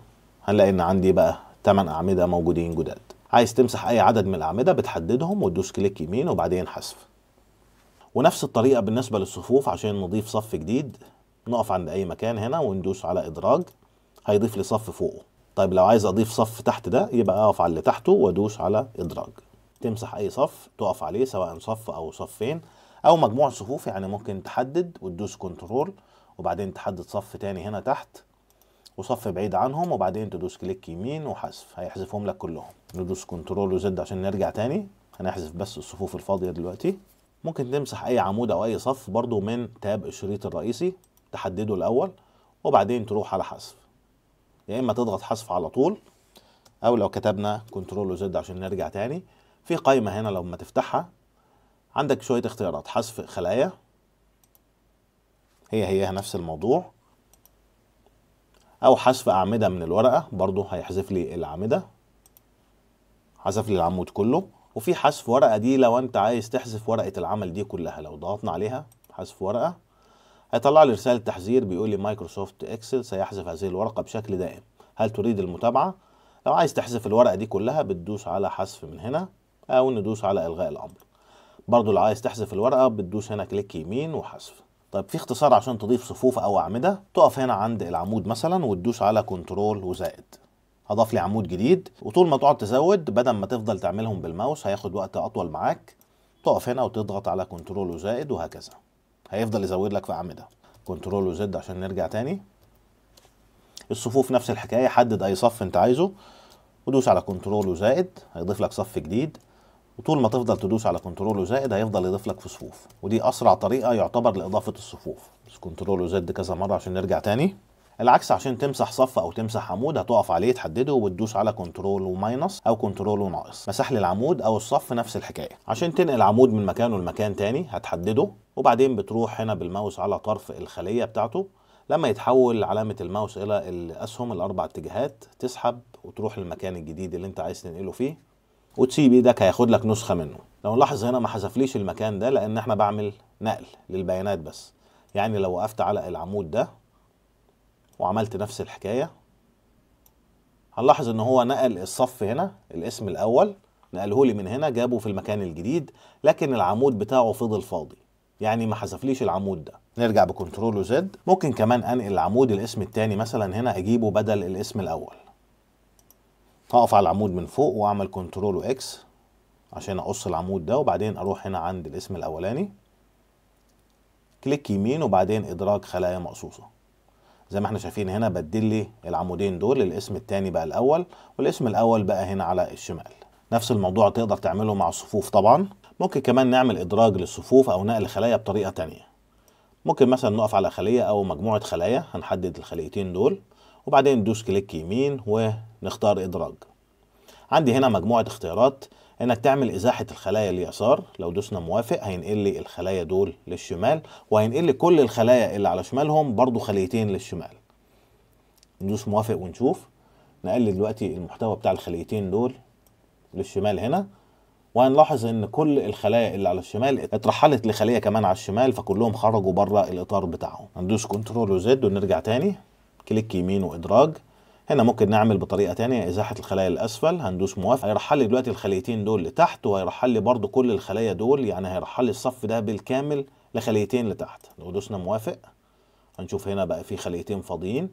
هنلاقي ان عندي بقى 8 اعمده موجودين جداد عايز تمسح اي عدد من الاعمده بتحددهم وتدوس كليك يمين وبعدين حذف ونفس الطريقه بالنسبه للصفوف عشان نضيف صف جديد نقف عند اي مكان هنا وندوس على ادراج هيضيف لي صف فوقه طيب لو عايز اضيف صف تحت ده يبقى اقف على اللي تحته وادوس على ادراج تمسح اي صف تقف عليه سواء صف او صفين او مجموع صفوف يعني ممكن تحدد وتدوس كنترول وبعدين تحدد صف تاني هنا تحت وصف بعيد عنهم وبعدين تدوس كليك يمين وحذف هيحذفهم لك كلهم ندوس كنترول وزد عشان نرجع تاني هنحذف بس الصفوف الفاضيه دلوقتي ممكن تمسح اي عمود او اي صف برضو من تاب الشريط الرئيسي تحدده الاول وبعدين تروح على حذف يا اما تضغط حذف على طول او لو كتبنا كنترول وزد عشان نرجع تاني في قائمه هنا لو ما تفتحها عندك شويه اختيارات حذف خلايا هي هي نفس الموضوع او حذف اعمده من الورقه برضو هيحذف لي الاعمده حذف لي العمود كله وفي حذف ورقه دي لو انت عايز تحذف ورقه العمل دي كلها لو ضغطنا عليها حذف ورقه هيطلع لي رساله تحذير بيقول لي مايكروسوفت اكسل سيحذف هذه الورقه بشكل دائم هل تريد المتابعه لو عايز تحذف الورقه دي كلها بتدوس على حذف من هنا او ندوس على الغاء الامر برضو لو عايز تحذف الورقه بتدوس هنا كليك يمين وحذف طيب في اختصار عشان تضيف صفوف او اعمده تقف هنا عند العمود مثلا وتدوس على كنترول وزائد هضاف لي عمود جديد وطول ما تقعد تزود بدل ما تفضل تعملهم بالماوس هياخد وقت اطول معاك تقف هنا وتضغط على كنترول وزائد وهكذا هيفضل يزود لك في اعمده كنترول وزد عشان نرجع تاني الصفوف نفس الحكايه حدد اي صف انت عايزه ودوس على كنترول وزائد هيضيف لك صف جديد وطول ما تفضل تدوس على كنترول وزائد هيفضل يضيف لك في صفوف ودي اسرع طريقه يعتبر لاضافه الصفوف بس كنترول وزد كذا مره عشان نرجع تاني العكس عشان تمسح صف او تمسح عمود هتقف عليه تحدده وتدوس على كنترول وماينس او كنترول وناقص مسح للعمود او الصف نفس الحكايه عشان تنقل عمود من مكانه لمكان تاني هتحدده وبعدين بتروح هنا بالماوس على طرف الخلية بتاعته لما يتحول علامة الماوس إلى الأسهم الأربع اتجاهات تسحب وتروح للمكان الجديد اللي أنت عايز تنقله فيه وتسيب إيدك هياخد لك نسخة منه لو نلاحظ هنا ما حذفليش المكان ده لأن إحنا بعمل نقل للبيانات بس يعني لو وقفت على العمود ده وعملت نفس الحكاية هنلاحظ ان هو نقل الصف هنا الاسم الاول نقله لي من هنا جابه في المكان الجديد لكن العمود بتاعه فضل فاضي يعني ما حذفليش العمود ده نرجع بكنترول وزد ممكن كمان انقل العمود الاسم الثاني مثلا هنا اجيبه بدل الاسم الاول هقف على العمود من فوق واعمل كنترول واكس عشان اقص العمود ده وبعدين اروح هنا عند الاسم الاولاني كليك يمين وبعدين ادراج خلايا مقصوصه زي ما احنا شايفين هنا بدل لي العمودين دول الاسم الثاني بقى الاول والاسم الاول بقى هنا على الشمال نفس الموضوع تقدر تعمله مع الصفوف طبعا ممكن كمان نعمل إدراج للصفوف أو نقل خلايا بطريقة تانية ممكن مثلا نقف على خلية أو مجموعة خلايا هنحدد الخليتين دول وبعدين ندوس كليك يمين ونختار إدراج عندي هنا مجموعة اختيارات انك تعمل ازاحه الخلايا اليسار لو دوسنا موافق هينقل لي الخلايا دول للشمال وهينقل لي كل الخلايا اللي على شمالهم برضو خليتين للشمال ندوس موافق ونشوف نقلل دلوقتي المحتوى بتاع الخليتين دول للشمال هنا وهنلاحظ ان كل الخلايا اللي على الشمال اترحلت لخليه كمان على الشمال فكلهم خرجوا بره الاطار بتاعهم هندوس كنترول وزد ونرجع تاني كليك يمين وادراج هنا ممكن نعمل بطريقه تانية ازاحه الخلايا الاسفل هندوس موافق هيرحل لي دلوقتي الخليتين دول لتحت وهيرحل لي برده كل الخلايا دول يعني هيرحل لي الصف ده بالكامل لخليتين لتحت لو دوسنا موافق هنشوف هنا بقى في خليتين فاضيين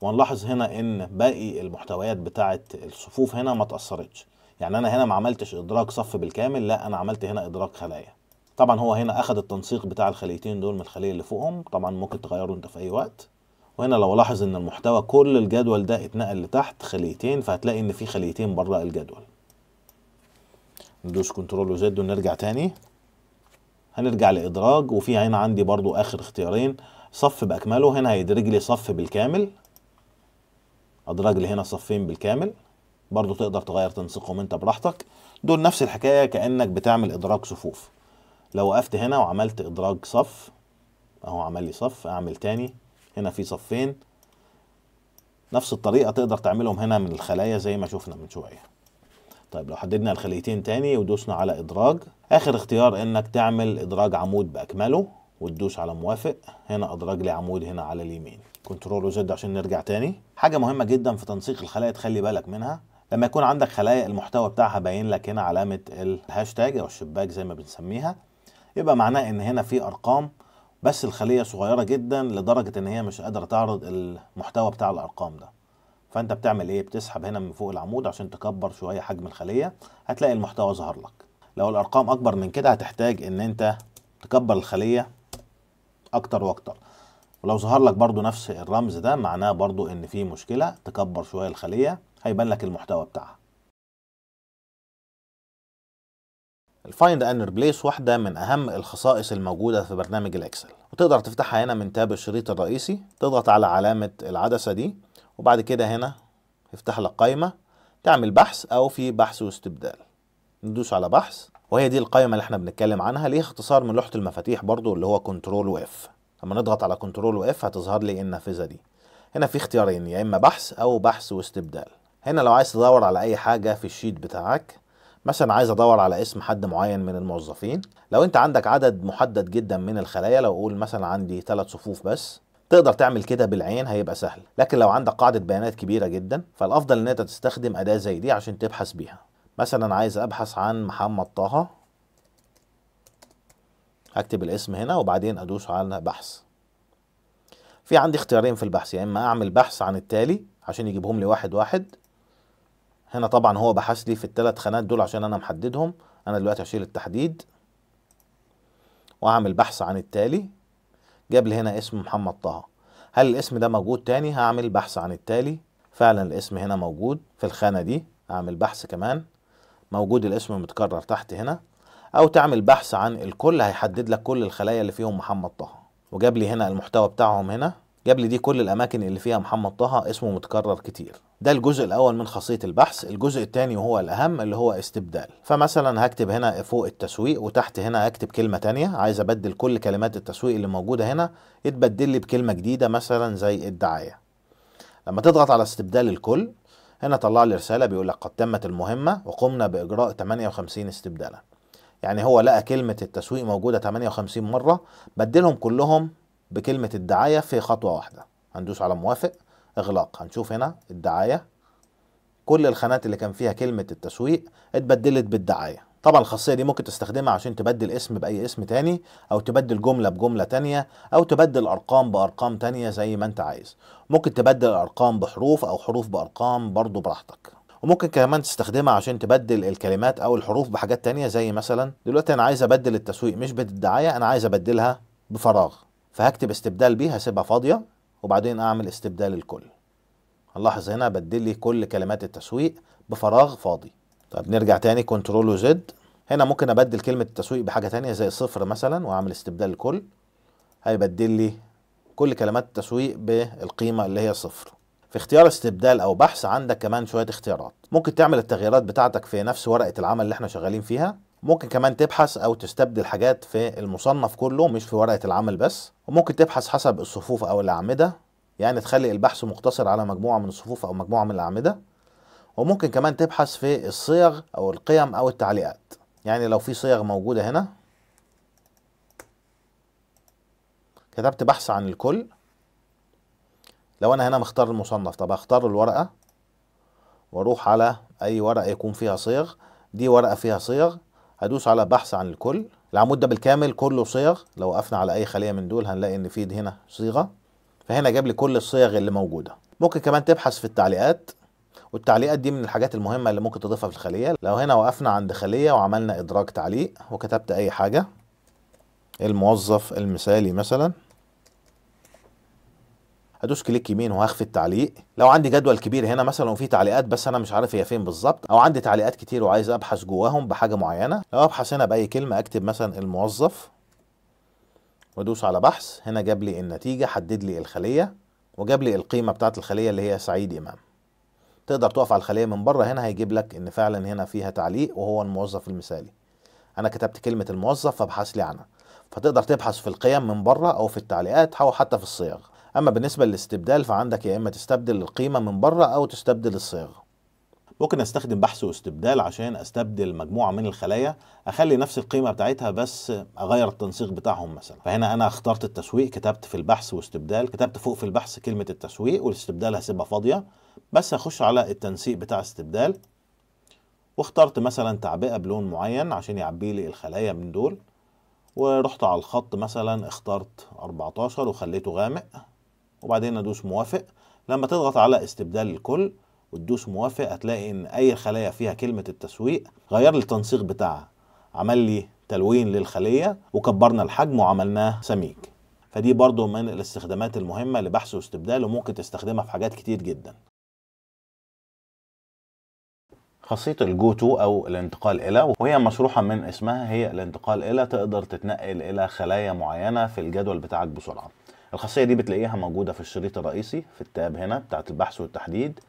وهنلاحظ هنا ان باقي المحتويات بتاعه الصفوف هنا ما اتاثرتش يعني انا هنا ما عملتش ادراك صف بالكامل لا انا عملت هنا ادراك خلايا طبعا هو هنا اخد التنسيق بتاع الخليتين دول من الخليه اللي فوقهم طبعا ممكن تغيره انت في اي وقت وهنا لو لاحظ ان المحتوى كل الجدول ده اتنقل لتحت خليتين فهتلاقي ان في خليتين بره الجدول ندوس كنترول وزد ونرجع تاني هنرجع لادراج وفي هنا عندي برضو اخر اختيارين صف باكمله هنا هيدرج لي صف بالكامل ادرج لي هنا صفين بالكامل برضو تقدر تغير تنسيقهم انت براحتك دول نفس الحكايه كانك بتعمل ادراج صفوف لو وقفت هنا وعملت ادراج صف اهو عمل لي صف اعمل تاني هنا في صفين نفس الطريقه تقدر تعملهم هنا من الخلايا زي ما شفنا من شويه طيب لو حددنا الخليتين تاني ودوسنا على ادراج اخر اختيار انك تعمل ادراج عمود باكمله وتدوس على موافق هنا ادراج لي عمود هنا على اليمين كنترول وزد عشان نرجع تاني حاجه مهمه جدا في تنسيق الخلايا تخلي بالك منها لما يكون عندك خلايا المحتوى بتاعها باين لك هنا علامه الهاشتاج او الشباك زي ما بنسميها يبقى معناه ان هنا في ارقام بس الخليه صغيره جدا لدرجه ان هي مش قادره تعرض المحتوى بتاع الارقام ده فانت بتعمل ايه بتسحب هنا من فوق العمود عشان تكبر شويه حجم الخليه هتلاقي المحتوى ظهر لك لو الارقام اكبر من كده هتحتاج ان انت تكبر الخليه اكتر واكتر ولو ظهر لك برضو نفس الرمز ده معناه برضو ان في مشكله تكبر شويه الخليه هيبان لك المحتوى بتاعها الفايند اند ريبليس واحده من اهم الخصائص الموجوده في برنامج الاكسل وتقدر تفتحها هنا من تاب الشريط الرئيسي تضغط على علامه العدسه دي وبعد كده هنا يفتح لك قائمه تعمل بحث او في بحث واستبدال ندوس على بحث وهي دي القائمه اللي احنا بنتكلم عنها ليها اختصار من لوحه المفاتيح برضو اللي هو كنترول واف لما نضغط على كنترول واف هتظهر لي النافذه دي هنا في اختيارين يا اما بحث او بحث واستبدال هنا لو عايز تدور على اي حاجه في الشيت بتاعك مثلا عايز ادور على اسم حد معين من الموظفين لو انت عندك عدد محدد جدا من الخلايا لو اقول مثلا عندي ثلاث صفوف بس تقدر تعمل كده بالعين هيبقى سهل لكن لو عندك قاعده بيانات كبيره جدا فالافضل ان انت تستخدم اداه زي دي عشان تبحث بيها مثلا عايز ابحث عن محمد طه هكتب الاسم هنا وبعدين ادوس على بحث في عندي اختيارين في البحث يا يعني اما اعمل بحث عن التالي عشان يجيبهم لي واحد واحد هنا طبعا هو بحث لي في الثلاث خانات دول عشان انا محددهم انا دلوقتي هشيل التحديد واعمل بحث عن التالي جاب لي هنا اسم محمد طه هل الاسم ده موجود تاني هعمل بحث عن التالي فعلا الاسم هنا موجود في الخانه دي اعمل بحث كمان موجود الاسم متكرر تحت هنا او تعمل بحث عن الكل هيحدد لك كل الخلايا اللي فيهم محمد طه وجاب لي هنا المحتوى بتاعهم هنا جاب لي دي كل الاماكن اللي فيها محمد طه اسمه متكرر كتير ده الجزء الاول من خاصيه البحث الجزء الثاني وهو الاهم اللي هو استبدال فمثلا هكتب هنا فوق التسويق وتحت هنا هكتب كلمه تانية عايز ابدل كل كلمات التسويق اللي موجوده هنا يتبدل لي بكلمه جديده مثلا زي الدعايه لما تضغط على استبدال الكل هنا طلع لي رساله بيقول لك قد تمت المهمه وقمنا باجراء 58 استبدالا يعني هو لقى كلمه التسويق موجوده 58 مره بدلهم كلهم بكلمه الدعايه في خطوه واحده هندوس على موافق اغلاق هنشوف هنا الدعايه كل الخانات اللي كان فيها كلمه التسويق اتبدلت بالدعايه طبعا الخاصيه دي ممكن تستخدمها عشان تبدل اسم باي اسم تاني او تبدل جمله بجمله تانيه او تبدل ارقام بارقام تانيه زي ما انت عايز ممكن تبدل ارقام بحروف او حروف بارقام برضو براحتك وممكن كمان تستخدمها عشان تبدل الكلمات او الحروف بحاجات تانية زي مثلا دلوقتي انا عايز ابدل التسويق مش بالدعايه انا عايز ابدلها بفراغ فهكتب استبدال بيه هسيبها فاضيه وبعدين اعمل استبدال الكل هنلاحظ هنا بدل لي كل كلمات التسويق بفراغ فاضي طب نرجع تاني كنترول وزد هنا ممكن ابدل كلمه التسويق بحاجه تانية زي صفر مثلا واعمل استبدال الكل هيبدل لي كل كلمات التسويق بالقيمه اللي هي صفر في اختيار استبدال او بحث عندك كمان شويه اختيارات ممكن تعمل التغييرات بتاعتك في نفس ورقه العمل اللي احنا شغالين فيها ممكن كمان تبحث او تستبدل حاجات في المصنف كله مش في ورقه العمل بس وممكن تبحث حسب الصفوف او الاعمده يعني تخلي البحث مقتصر على مجموعه من الصفوف او مجموعه من الاعمده وممكن كمان تبحث في الصيغ او القيم او التعليقات يعني لو في صيغ موجوده هنا كتبت بحث عن الكل لو انا هنا مختار المصنف طب هختار الورقه واروح على اي ورقه يكون فيها صيغ دي ورقه فيها صيغ هدوس على بحث عن الكل العمود ده بالكامل كله صيغ لو وقفنا على اي خليه من دول هنلاقي ان في هنا صيغه فهنا جاب لي كل الصيغ اللي موجوده ممكن كمان تبحث في التعليقات والتعليقات دي من الحاجات المهمه اللي ممكن تضيفها في الخليه لو هنا وقفنا عند خليه وعملنا ادراج تعليق وكتبت اي حاجه الموظف المثالي مثلا هدوس كليك يمين وهخفي التعليق لو عندي جدول كبير هنا مثلا وفي تعليقات بس انا مش عارف هي فين بالظبط او عندي تعليقات كتير وعايز ابحث جواهم بحاجه معينه لو ابحث هنا باي كلمه اكتب مثلا الموظف وادوس على بحث هنا جاب لي النتيجه حدد لي الخليه وجاب لي القيمه بتاعه الخليه اللي هي سعيد امام تقدر تقف على الخليه من بره هنا هيجيب لك ان فعلا هنا فيها تعليق وهو الموظف المثالي انا كتبت كلمه الموظف فابحث لي عنها فتقدر تبحث في القيم من بره او في التعليقات او حتى في الصياغه اما بالنسبه للاستبدال فعندك يا اما تستبدل القيمه من بره او تستبدل الصيغه ممكن استخدم بحث واستبدال عشان استبدل مجموعه من الخلايا اخلي نفس القيمه بتاعتها بس اغير التنسيق بتاعهم مثلا فهنا انا اخترت التسويق كتبت في البحث واستبدال كتبت فوق في البحث كلمه التسويق والاستبدال هسيبها فاضيه بس اخش على التنسيق بتاع استبدال واخترت مثلا تعبئه بلون معين عشان يعبي لي الخلايا من دول ورحت على الخط مثلا اخترت 14 وخليته غامق وبعدين ادوس موافق لما تضغط على استبدال الكل وتدوس موافق هتلاقي ان اي خلايا فيها كلمه التسويق غير لي التنسيق بتاعها عمل لي تلوين للخليه وكبرنا الحجم وعملناه سميك فدي برضو من الاستخدامات المهمه لبحث واستبدال وممكن تستخدمها في حاجات كتير جدا خاصية الجو تو أو الانتقال إلى وهي مشروحة من اسمها هي الانتقال إلى تقدر تتنقل إلى خلايا معينة في الجدول بتاعك بسرعة الخاصية دي بتلاقيها موجودة في الشريط الرئيسي في التاب هنا بتاعت البحث والتحديد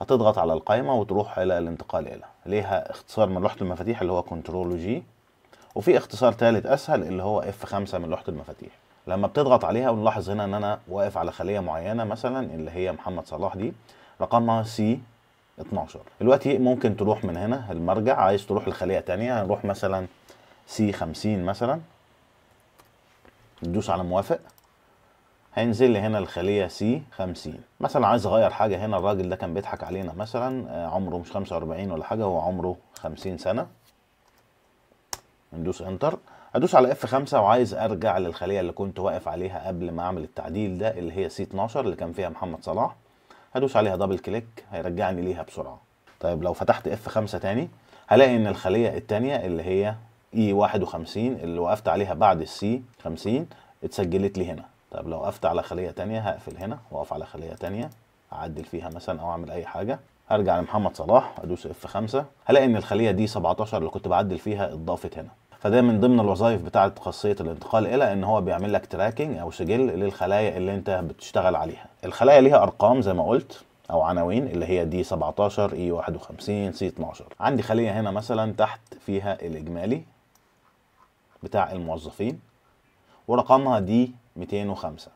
هتضغط على القائمة وتروح إلى الانتقال إلى ليها اختصار من لوحة المفاتيح اللي هو كنترول جي وفي اختصار ثالث أسهل اللي هو اف 5 من لوحة المفاتيح لما بتضغط عليها بنلاحظ هنا ان انا واقف على خلية معينة مثلا اللي هي محمد صلاح دي رقمها سي 12 دلوقتي ممكن تروح من هنا المرجع عايز تروح لخلية تانية هنروح مثلا سي 50 مثلا ندوس على موافق هينزل لي هنا الخليه سي 50 مثلا عايز اغير حاجه هنا الراجل ده كان بيضحك علينا مثلا آه، عمره مش 45 ولا حاجه هو عمره 50 سنه ندوس انتر هدوس على اف 5 وعايز ارجع للخليه اللي كنت واقف عليها قبل ما اعمل التعديل ده اللي هي سي 12 اللي كان فيها محمد صلاح هدوس عليها دبل كليك هيرجعني ليها بسرعه طيب لو فتحت اف 5 تاني هلاقي ان الخليه الثانيه اللي هي e اي 51 اللي وقفت عليها بعد السي 50 اتسجلت لي هنا طب لو وقفت على خلية تانية هقفل هنا واقف على خلية تانية اعدل فيها مثلا او اعمل اي حاجة هرجع لمحمد صلاح ادوس اف 5 هلاقي ان الخلية دي 17 اللي كنت بعدل فيها اتضافت هنا فده من ضمن الوظائف بتاعه خاصيه الانتقال الى ان هو بيعمل لك تراكنج او سجل للخلايا اللي انت بتشتغل عليها الخلايا ليها ارقام زي ما قلت او عناوين اللي هي دي 17 اي 51 سي 12 عندي خليه هنا مثلا تحت فيها الاجمالي بتاع الموظفين ورقمها دي 205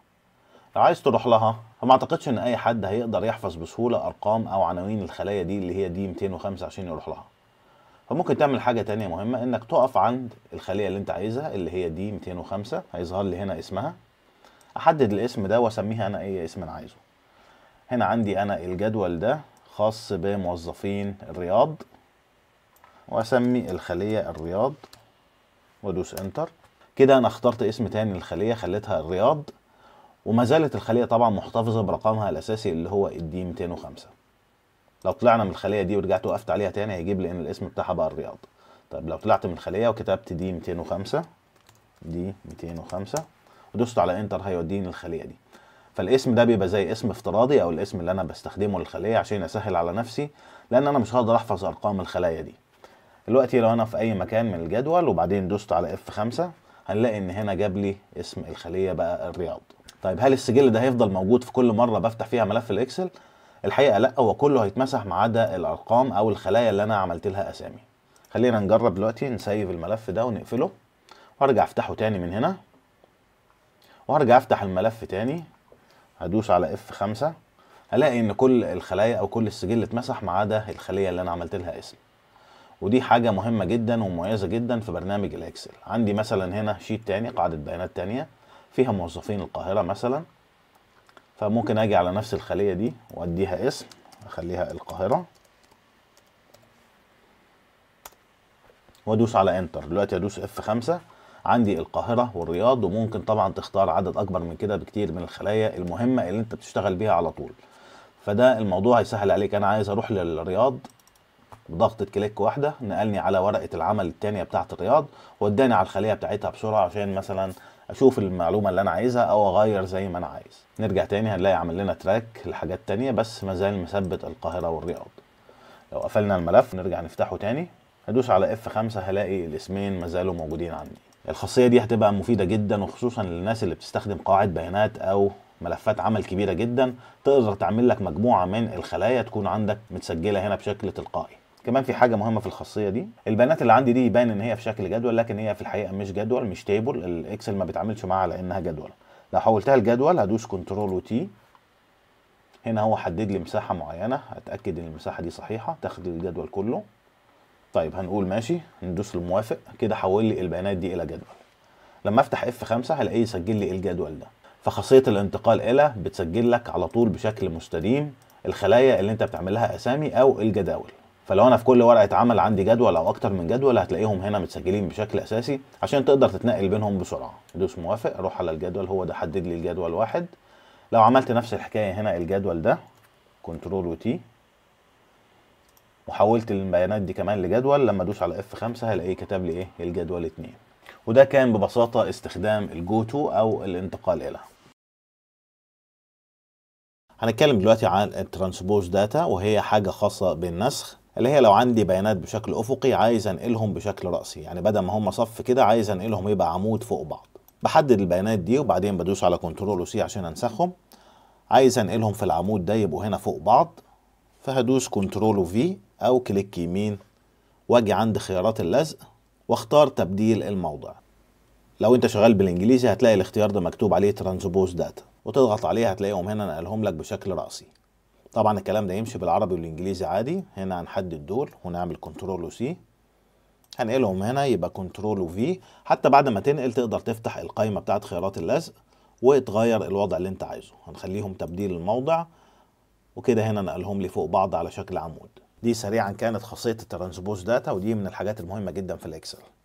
لو عايز تروح لها فما اعتقدش ان اي حد هيقدر يحفظ بسهوله ارقام او عناوين الخلايا دي اللي هي دي 205 عشان يروح لها فممكن تعمل حاجه تانية مهمه انك تقف عند الخليه اللي انت عايزها اللي هي دي 205 هيظهر لي هنا اسمها احدد الاسم ده واسميها انا اي اسم انا عايزه هنا عندي انا الجدول ده خاص بموظفين الرياض واسمي الخليه الرياض وادوس انتر كده انا اخترت اسم تاني للخليه خليتها الرياض وما زالت الخليه طبعا محتفظه برقمها الاساسي اللي هو الدي 205 لو طلعنا من الخليه دي ورجعت وقفت عليها تاني هيجيب لي ان الاسم بتاعها بقى الرياض طب لو طلعت من الخليه وكتبت دي 205 دي 205 ودوست على انتر هيوديني الخليه دي فالاسم ده بيبقى زي اسم افتراضي او الاسم اللي انا بستخدمه للخليه عشان اسهل على نفسي لان انا مش هقدر احفظ ارقام الخلايا دي دلوقتي لو انا في اي مكان من الجدول وبعدين دوست على اف 5 هنلاقي ان هنا جاب لي اسم الخليه بقى الرياض طيب هل السجل ده هيفضل موجود في كل مره بفتح فيها ملف الاكسل الحقيقه لا هو كله هيتمسح ما عدا الارقام او الخلايا اللي انا عملت لها اسامي خلينا نجرب دلوقتي نسيف الملف ده ونقفله وارجع افتحه تاني من هنا وهرجع افتح الملف تاني هدوس على اف 5 هلاقي ان كل الخلايا او كل السجل اتمسح ما عدا الخليه اللي انا عملت لها اسم ودي حاجه مهمه جدا ومميزه جدا في برنامج الاكسل عندي مثلا هنا شيت تاني قاعده بيانات تانيه فيها موظفين القاهره مثلا فممكن اجي على نفس الخليه دي واديها اسم اخليها القاهره وادوس على انتر دلوقتي ادوس اف 5 عندي القاهرة والرياض وممكن طبعا تختار عدد أكبر من كده بكتير من الخلايا المهمة اللي أنت بتشتغل بيها على طول فده الموضوع هيسهل عليك أنا عايز أروح للرياض بضغطة كليك واحدة نقلني على ورقة العمل التانية بتاعة الرياض وداني على الخلية بتاعتها بسرعة عشان مثلا اشوف المعلومة اللي انا عايزها او اغير زي ما انا عايز نرجع تاني هنلاقي عمل لنا تراك لحاجات تانية بس مازال مثبت القاهرة والرياض لو قفلنا الملف نرجع نفتحه تاني هدوس على F5 هلاقي الاسمين مازالوا موجودين عندي الخاصية دي هتبقى مفيدة جدا وخصوصا للناس اللي بتستخدم قواعد بيانات او ملفات عمل كبيرة جدا تقدر تعمل لك مجموعة من الخلايا تكون عندك متسجلة هنا بشكل تلقائي كمان في حاجه مهمه في الخاصيه دي البيانات اللي عندي دي يبان ان هي في شكل جدول لكن هي في الحقيقه مش جدول مش تيبل الاكسل ما بيتعاملش معاها على انها جدول لو حولتها لجدول هدوس كنترول وتي هنا هو حدد لي مساحه معينه هتأكد ان المساحه دي صحيحه تاخد الجدول كله طيب هنقول ماشي ندوس الموافق كده حول لي البيانات دي الى جدول لما افتح اف 5 هلاقيه يسجل لي إيه الجدول ده فخاصيه الانتقال الى بتسجل لك على طول بشكل مستديم الخلايا اللي انت بتعملها اسامي او الجداول فلو انا في كل ورقه عمل عندي جدول او اكتر من جدول هتلاقيهم هنا متسجلين بشكل اساسي عشان تقدر تتنقل بينهم بسرعه دوس موافق اروح على الجدول هو ده حدد لي الجدول واحد لو عملت نفس الحكايه هنا الجدول ده كنترول وتي وحولت البيانات دي كمان لجدول لما ادوس على اف 5 هلاقيه كتب لي ايه الجدول 2 وده كان ببساطه استخدام الجو تو او الانتقال الى هنتكلم دلوقتي عن الترانسبوز داتا وهي حاجه خاصه بالنسخ اللي هي لو عندي بيانات بشكل افقي عايز انقلهم بشكل راسي يعني بدل ما هم صف كده عايز انقلهم يبقى عمود فوق بعض بحدد البيانات دي وبعدين بدوس على كنترول وسي عشان انسخهم عايز انقلهم في العمود ده يبقوا هنا فوق بعض فهدوس كنترول وفي او كليك يمين واجي عند خيارات اللزق واختار تبديل الموضع لو انت شغال بالانجليزي هتلاقي الاختيار ده مكتوب عليه ترانسبوز داتا وتضغط عليه هتلاقيهم هنا نقلهم لك بشكل راسي طبعا الكلام ده يمشي بالعربي والانجليزي عادي هنا هنحدد دول ونعمل كنترول وسي هنقلهم هنا يبقى كنترول وفي حتى بعد ما تنقل تقدر تفتح القائمه بتاعه خيارات اللزق وتغير الوضع اللي انت عايزه هنخليهم تبديل الموضع وكده هنا نقلهم لي فوق بعض على شكل عمود دي سريعا كانت خاصيه الترانسبوز داتا ودي من الحاجات المهمه جدا في الاكسل